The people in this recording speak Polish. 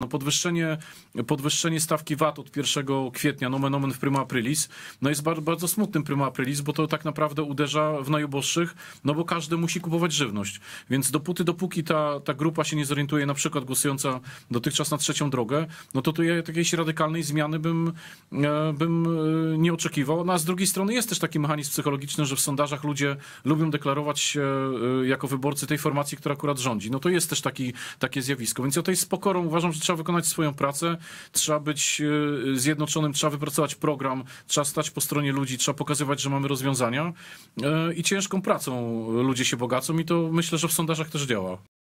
No podwyższenie, podwyższenie stawki VAT od 1 kwietnia, nomen omen w prima aprilis, no jest bardzo, bardzo smutnym prima aprilis, bo to tak naprawdę uderza w najuboższych, no bo każdy musi kupować żywność. Więc dopóty, dopóki ta, ta grupa się nie zorientuje, na przykład głosująca dotychczas na trzecią drogę, no to tu ja jakiejś radykalnej zmiany bym, e, bym e, nie oczekiwał. No a z drugiej strony jest też taki mechanizm psychologiczny, że w sondażach ludzie lubią deklarować się e, jako wyborcy tej formacji, która akurat rządzi. No to jest też taki, takie zjawisko. Więc ja tutaj z pokorą uważam, że trzeba wykonać swoją pracę, trzeba być y, zjednoczonym, trzeba wypracować program, trzeba stać po stronie ludzi, trzeba pokazywać, że mamy rozwiązania y, i ciężką pracą ludzie się bogacą i to myślę, że w sondażach też działa.